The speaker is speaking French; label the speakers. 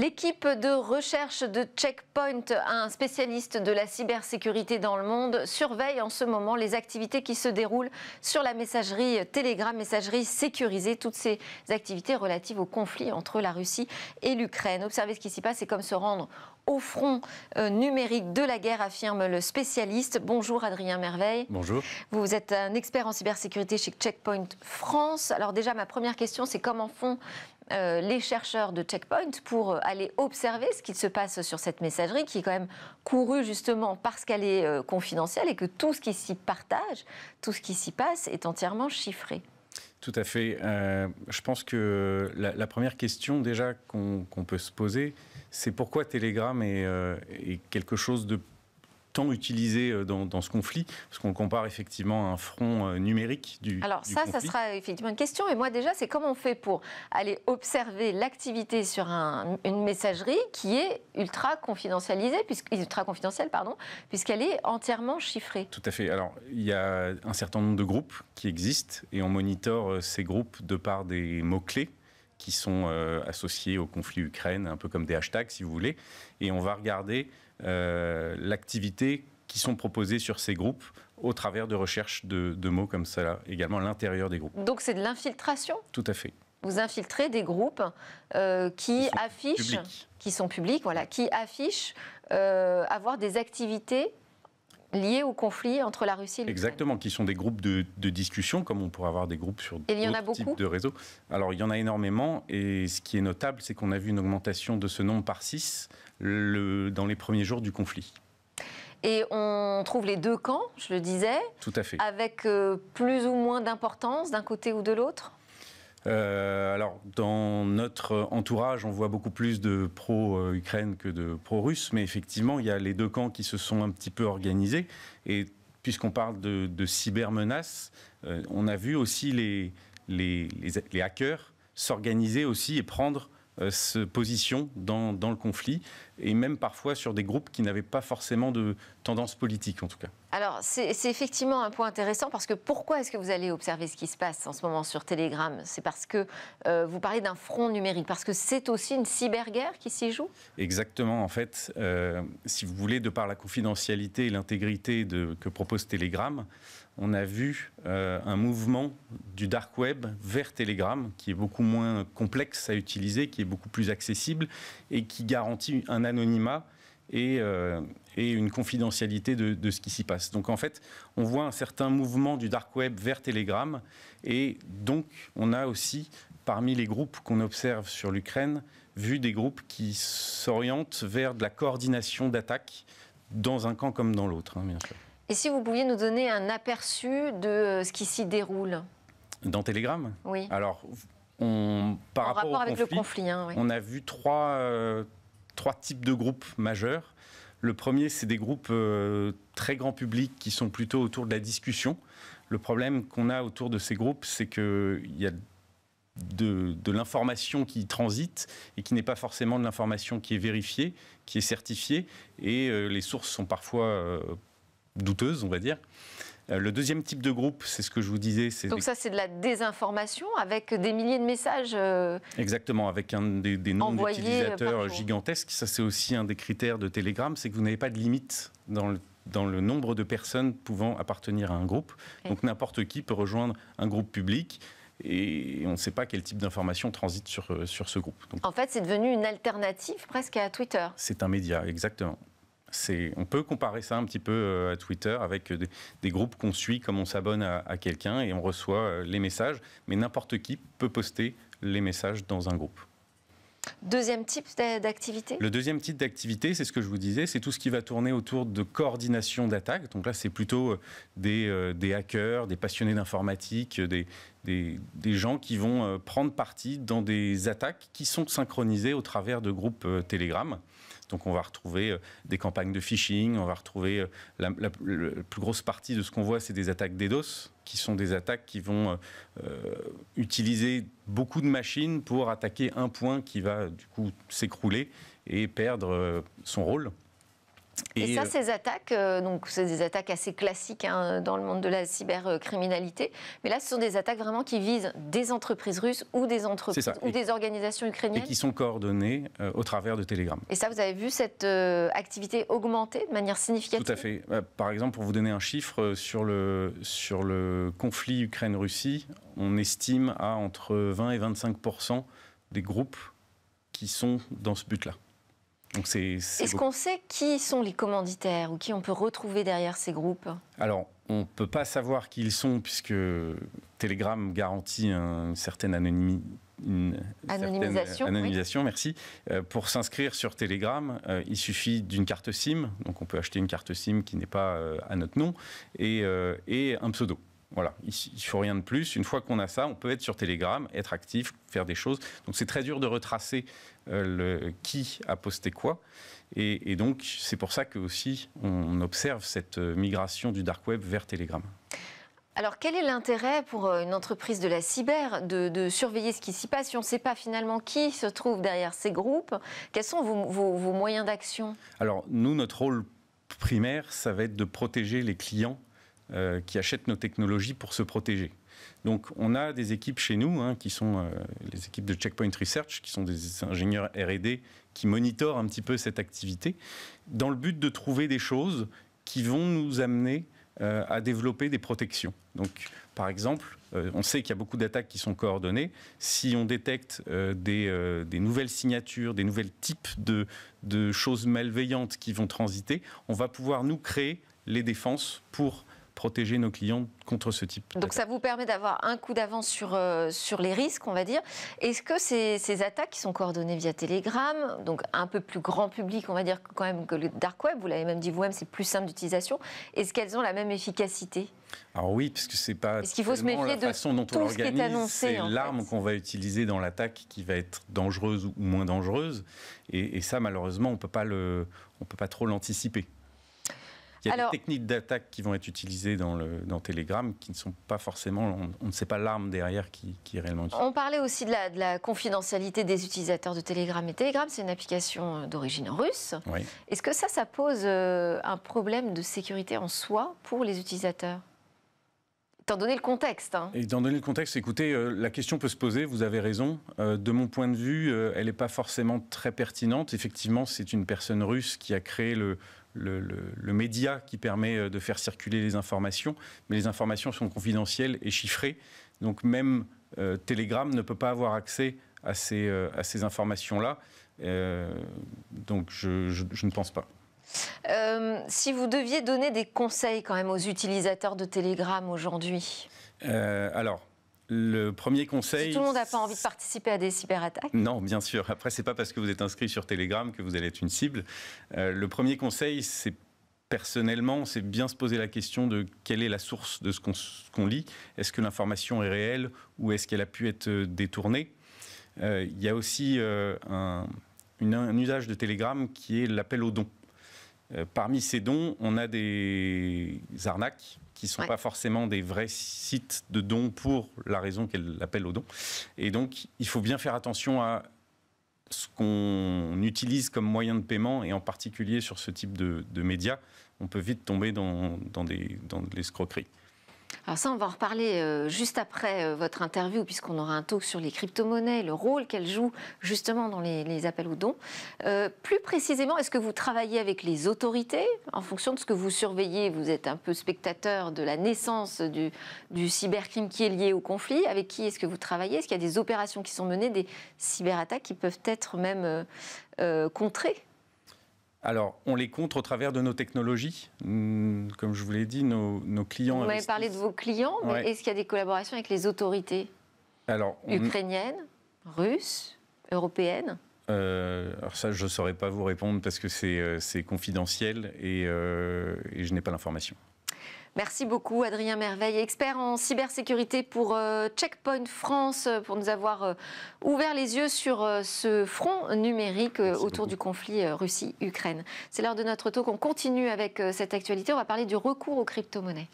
Speaker 1: L'équipe de recherche de Checkpoint, un spécialiste de la cybersécurité dans le monde, surveille en ce moment les activités qui se déroulent sur la messagerie Telegram, messagerie sécurisée, toutes ces activités relatives au conflit entre la Russie et l'Ukraine. Observer ce qui s'y passe, c'est comme se rendre au front euh, numérique de la guerre, affirme le spécialiste. Bonjour Adrien Merveille. Bonjour. Vous, êtes un expert en cybersécurité chez Checkpoint France. Alors déjà, ma première question, c'est comment font euh, les chercheurs de Checkpoint pour euh, aller observer ce qui se passe sur cette messagerie qui est quand même courue justement parce qu'elle est euh, confidentielle et que tout ce qui s'y partage, tout ce qui s'y passe est entièrement chiffré.
Speaker 2: Tout à fait. je pense que la, première question déjà qu'on peut se poser, c'est pourquoi Telegram est quelque chose de utilisé euh, dans, dans ce conflit, parce qu'on compare effectivement un front euh, numérique du. Alors ça, ça sera
Speaker 1: effectivement une question. Mais moi déjà, c'est comment on fait pour aller observer l'activité sur un, une messagerie qui est ultra confidentialisée, puisque ultra confidentielle, pardon, puisqu'elle est entièrement chiffrée. Tout
Speaker 2: à fait. Alors il y a un certain nombre de groupes qui existent et on monite euh, ces groupes de par des mots clés qui sont associés au conflit Ukraine, un peu comme des hashtags si vous voulez, et on va regarder euh, l'activité qui sont proposées sur ces groupes au travers de recherches de, mots comme cela, également à l'intérieur des groupes.
Speaker 1: Donc c'est de l'infiltration Tout à fait. Vous infiltrez des groupes euh, qui, affichent, qui sont publics, voilà, qui affichent euh, avoir des activités liés au conflit entre la Russie et l'Ukraine.
Speaker 2: Exactement, qui sont des groupes de, de, discussion, comme on pourrait avoir des groupes sur d'autres types de réseaux. Alors, il y en a énormément, et ce qui est notable, c'est qu'on a vu une augmentation de ce nombre par six dans les premiers jours du conflit.
Speaker 1: Et on trouve les deux camps, je le disais. Tout à fait. Avec euh, plus ou moins d'importance d'un côté ou de l'autre
Speaker 2: euh, alors, dans notre entourage, on voit beaucoup plus de pro-Ukraine que de pro russe mais effectivement, il y a les deux camps qui se sont un petit peu organisés. Et puisqu'on parle de, cybermenaces, euh, on a vu aussi les hackers s'organiser aussi et prendre euh, se position dans, dans le conflit, et même parfois sur des groupes qui n'avaient pas forcément de tendance politique en tout cas.
Speaker 1: Alors, c'est effectivement un point intéressant parce que pourquoi est-ce que vous allez observer ce qui se passe en ce moment sur Telegram C'est parce que euh, vous parlez d'un front numérique, parce que c'est aussi une cyberguerre qui s'y joue
Speaker 2: Exactement, en fait, euh, si vous voulez, de par la confidentialité et l'intégrité que propose Telegram, on a vu euh, un mouvement du dark web vers Telegram, qui est beaucoup moins complexe à utiliser, qui est beaucoup plus accessible et qui garantit un anonymat et, euh, une confidentialité de, ce qui s'y passe. Donc en fait, on voit un certain mouvement du dark web vers Telegram et donc on a aussi parmi les groupes qu'on observe sur l'Ukraine vu des groupes qui s'orientent vers de la coordination d'attaques dans un camp comme dans l'autre, hein, bien sûr.
Speaker 1: Et si vous pouviez nous donner un aperçu de euh, ce qui s'y déroule
Speaker 2: Dans Telegram Oui. Alors, on, par rapport, au avec conflit, le
Speaker 1: conflit, hein, on a
Speaker 2: vu trois, euh, trois types de groupes majeurs. Le premier, c'est des groupes euh, très grand public qui sont plutôt autour de la discussion. Le problème qu'on a autour de ces groupes, c'est qu'il y a de, de l'information qui transite et qui n'est pas forcément de l'information qui est vérifiée, qui est certifiée, et les sources sont parfois douteuse, on va dire. Euh, le deuxième type de groupe, c'est ce que je vous disais. c'est Donc ça,
Speaker 1: c'est de la désinformation avec des milliers de messages. Euh,
Speaker 2: exactement, avec un des, noms d'utilisateurs gigantesques. Ça, c'est aussi un des critères de Telegram, c'est que vous n'avez pas de limite dans le, dans le nombre de personnes pouvant appartenir à un groupe. Donc n'importe qui peut rejoindre un groupe public et on ne sait pas quel type d'information transite sur, euh, sur ce groupe.
Speaker 1: en fait, c'est devenu une alternative presque à Twitter.
Speaker 2: C'est un média, exactement on peut comparer ça un petit peu euh, à Twitter avec des, groupes qu'on suit, comme on s'abonne à, quelqu'un et on reçoit euh, les messages, mais n'importe qui peut poster les messages dans un groupe.
Speaker 1: Deuxième type d'activité
Speaker 2: Le deuxième type d'activité, c'est ce que je vous disais, c'est tout ce qui va tourner autour de coordination d'attaques. Donc là, c'est plutôt euh, des, hackers, des passionnés d'informatique, des, gens qui vont prendre parti dans des attaques qui sont synchronisées au travers de groupes Telegram. Donc on va retrouver euh, des campagnes de phishing, on va retrouver euh, la, plus grosse partie de ce qu'on voit, c'est des attaques d'Edos qui sont des attaques qui vont euh, utiliser beaucoup de machines pour attaquer un point qui va du coup s'écrouler et perdre son rôle.
Speaker 1: Et, ça, euh, ces attaques, euh, donc c'est des attaques assez classiques hein, dans le monde de la cybercriminalité, mais là, ce sont des attaques vraiment qui visent des entreprises russes ou des entreprises ou des organisations ukrainiennes et qui
Speaker 2: sont coordonnées euh, au travers de Telegram.
Speaker 1: Et ça, vous avez vu cette activité augmenter de manière significative
Speaker 2: Tout à fait. Par exemple, pour vous donner un chiffre sur le sur le conflit Ukraine-Russie, on estime à entre 20 et 25 des groupes qui sont dans ce but-là. Est-ce qu'on
Speaker 1: sait qui sont les commanditaires ou qui on peut retrouver derrière ces groupes
Speaker 2: Alors, on ne peut pas savoir qui ils sont puisque Telegram garantit une certaine anonymisation, anonymisation merci. Euh, pour s'inscrire sur Telegram, euh, il suffit d'une carte SIM, donc on peut acheter une carte SIM qui n'est pas euh, à notre nom, et un pseudo. Voilà, il faut rien de plus. Une fois qu'on a ça, on peut être sur Telegram, être actif, faire des choses. Donc c'est très dur de retracer euh, qui a posté quoi. Et, donc c'est pour ça que aussi on observe cette euh, migration du dark web vers Telegram.
Speaker 1: Alors, quel est l'intérêt pour euh, une entreprise de la cyber de, surveiller ce qui s'y passe si on ne sait pas finalement qui se trouve derrière ces groupes Quels sont vos moyens d'action
Speaker 2: Alors, nous, notre rôle primaire, ça va être de protéger les clients euh, qui achètent nos technologies pour se protéger. Donc on a des équipes chez nous, hein, qui sont euh, les équipes de Checkpoint Research, qui sont des ingénieurs RD, qui monitorent un petit peu cette activité, dans le but de trouver des choses qui vont nous amener euh, à développer des protections. Donc par exemple, on sait qu'il y a beaucoup d'attaques qui sont coordonnées. Si on détecte des, nouvelles signatures, des nouveaux types de, de choses malveillantes qui vont transiter, on va pouvoir nous créer les défenses pour protéger nos clients contre ce type.
Speaker 1: Donc ça vous permet d'avoir un coup d'avance sur, euh, sur les risques, on va dire. Est-ce que ces, ces, attaques qui sont coordonnées via Telegram, donc un peu plus grand public, on va dire quand même que le dark web, vous l'avez même dit vous-même, c'est plus simple d'utilisation, est-ce qu'elles ont la même efficacité
Speaker 2: alors oui, parce que c'est pas. Est-ce qu'il faut se méfier de façon dont on ce C'est l'arme qu'on va utiliser dans l'attaque qui va être dangereuse ou moins dangereuse, et, et ça malheureusement on peut pas le, on peut pas trop l'anticiper. Il y a des techniques d'attaque qui vont être utilisées dans, le, dans Telegram qui ne sont pas forcément. On, ne sait pas l'arme derrière qui, est réellement utilisée. On
Speaker 1: parlait aussi de la, confidentialité des utilisateurs de Telegram. Et Telegram, c'est une application euh, d'origine russe. Est-ce que ça, ça pose euh, un problème de sécurité en soi pour les utilisateurs Étant donné le contexte. Et hein.
Speaker 2: Étant donné le contexte, écoutez, euh, la question peut se poser, vous avez raison. Euh, de mon point de vue, euh, elle n'est pas forcément très pertinente. Effectivement, c'est une personne russe qui a créé le, média qui permet de faire circuler les informations, mais les informations sont confidentielles et chiffrées. Donc même Telegram ne peut pas avoir accès à ces, ces informations-là. donc je ne pense pas.
Speaker 1: Euh, si vous deviez donner des conseils quand même aux utilisateurs de Telegram aujourd'hui
Speaker 2: euh, Alors, le premier conseil. tout le
Speaker 1: monde n'a pas envie de participer à des cyberattaques.
Speaker 2: Non, bien sûr. Après, c'est pas parce que vous êtes inscrit sur Telegram que vous allez être une cible. Euh, le premier conseil, c'est personnellement, c'est bien se poser la question de quelle est la source de ce qu'on lit. Est-ce que l'information est réelle ou est-ce qu'elle a pu être détournée Il y a aussi un, un, usage de Telegram qui est l'appel au don. Euh, parmi ces dons, on a des arnaques qui ne sont pas forcément des vrais sites de dons pour la raison qu'elle appelle aux dons. Et donc, il faut bien faire attention à ce qu'on utilise comme moyen de paiement, et en particulier sur ce type de, médias, on peut vite tomber dans, des, dans de l'escroquerie.
Speaker 1: Alors ça, on va en reparler euh, juste après euh, votre interview, puisqu'on aura un talk sur les crypto-monnaies, le rôle qu'elles jouent justement dans les, appels aux dons. Euh, plus précisément, est-ce que vous travaillez avec les autorités en fonction de ce que vous surveillez Vous êtes un peu spectateur de la naissance du, cybercrime qui est lié au conflit. Avec qui est-ce que vous travaillez Est-ce qu'il y a des opérations qui sont menées, des cyberattaques qui peuvent être même contrées
Speaker 2: alors, on les compte au travers de nos technologies. Hmm, comme je vous l'ai dit, nos, clients. Vous m'avez
Speaker 1: parlé de vos clients, mais est-ce qu'il y a des collaborations avec les autorités Ukrainiennes, russes, européennes
Speaker 2: euh, alors ça, je ne saurais pas vous répondre parce que c'est euh, confidentiel euh, et je n'ai pas l'information.
Speaker 1: Merci beaucoup Adrien Merveille, expert en cybersécurité pour euh, Checkpoint France, euh, pour nous avoir euh, ouvert les yeux sur ce front numérique autour du conflit Russie-Ukraine. C'est l'heure de notre talk, on continue avec cette actualité, on va parler du recours aux crypto-monnaies.